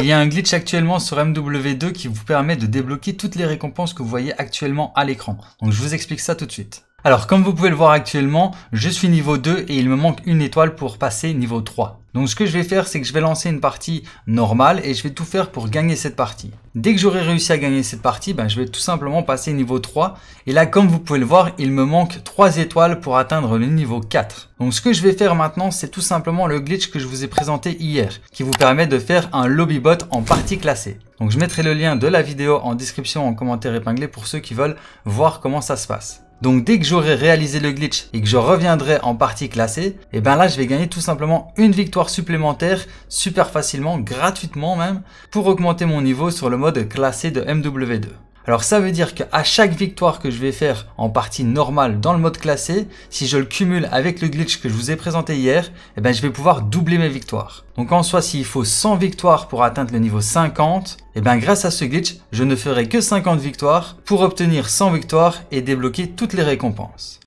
il y a un glitch actuellement sur MW2 qui vous permet de débloquer toutes les récompenses que vous voyez actuellement à l'écran. Donc je vous explique ça tout de suite. Alors comme vous pouvez le voir actuellement, je suis niveau 2 et il me manque une étoile pour passer niveau 3. Donc ce que je vais faire, c'est que je vais lancer une partie normale et je vais tout faire pour gagner cette partie. Dès que j'aurai réussi à gagner cette partie, ben, je vais tout simplement passer niveau 3. Et là, comme vous pouvez le voir, il me manque 3 étoiles pour atteindre le niveau 4. Donc ce que je vais faire maintenant, c'est tout simplement le glitch que je vous ai présenté hier, qui vous permet de faire un lobby bot en partie classée. Donc je mettrai le lien de la vidéo en description en commentaire épinglé pour ceux qui veulent voir comment ça se passe. Donc dès que j'aurai réalisé le glitch et que je reviendrai en partie classée, et eh ben là je vais gagner tout simplement une victoire supplémentaire super facilement, gratuitement même, pour augmenter mon niveau sur le mode classé de MW2. Alors ça veut dire qu'à chaque victoire que je vais faire en partie normale dans le mode classé, si je le cumule avec le glitch que je vous ai présenté hier, eh ben je vais pouvoir doubler mes victoires. Donc en soi, s'il faut 100 victoires pour atteindre le niveau 50, eh ben grâce à ce glitch, je ne ferai que 50 victoires pour obtenir 100 victoires et débloquer toutes les récompenses.